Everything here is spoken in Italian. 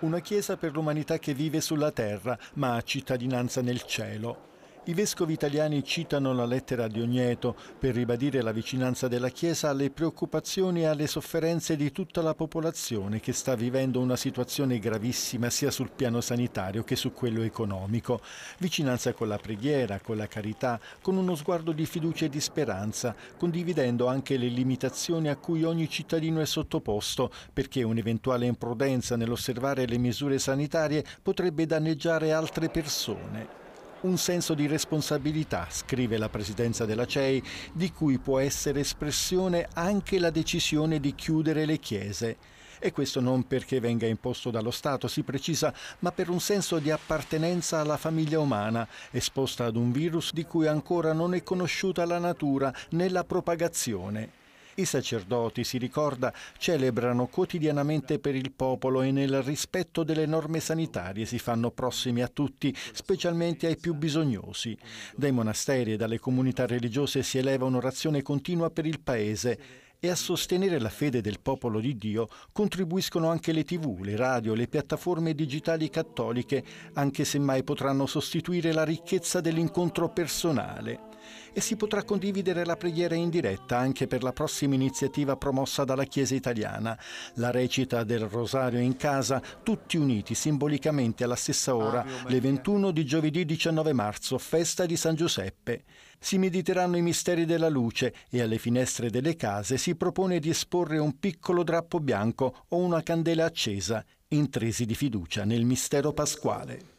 una chiesa per l'umanità che vive sulla terra, ma ha cittadinanza nel cielo. I vescovi italiani citano la lettera di Ogneto per ribadire la vicinanza della Chiesa alle preoccupazioni e alle sofferenze di tutta la popolazione che sta vivendo una situazione gravissima sia sul piano sanitario che su quello economico. Vicinanza con la preghiera, con la carità, con uno sguardo di fiducia e di speranza, condividendo anche le limitazioni a cui ogni cittadino è sottoposto, perché un'eventuale imprudenza nell'osservare le misure sanitarie potrebbe danneggiare altre persone un senso di responsabilità, scrive la presidenza della CEI, di cui può essere espressione anche la decisione di chiudere le chiese. E questo non perché venga imposto dallo Stato, si precisa, ma per un senso di appartenenza alla famiglia umana, esposta ad un virus di cui ancora non è conosciuta la natura né la propagazione. I sacerdoti, si ricorda, celebrano quotidianamente per il popolo e nel rispetto delle norme sanitarie si fanno prossimi a tutti, specialmente ai più bisognosi. Dai monasteri e dalle comunità religiose si eleva un'orazione continua per il paese e a sostenere la fede del popolo di Dio contribuiscono anche le tv, le radio, le piattaforme digitali cattoliche, anche se mai potranno sostituire la ricchezza dell'incontro personale e si potrà condividere la preghiera in diretta anche per la prossima iniziativa promossa dalla Chiesa italiana, la recita del Rosario in casa, tutti uniti simbolicamente alla stessa ora, le 21 di giovedì 19 marzo, festa di San Giuseppe. Si mediteranno i misteri della luce e alle finestre delle case si propone di esporre un piccolo drappo bianco o una candela accesa, intresi di fiducia nel mistero pasquale.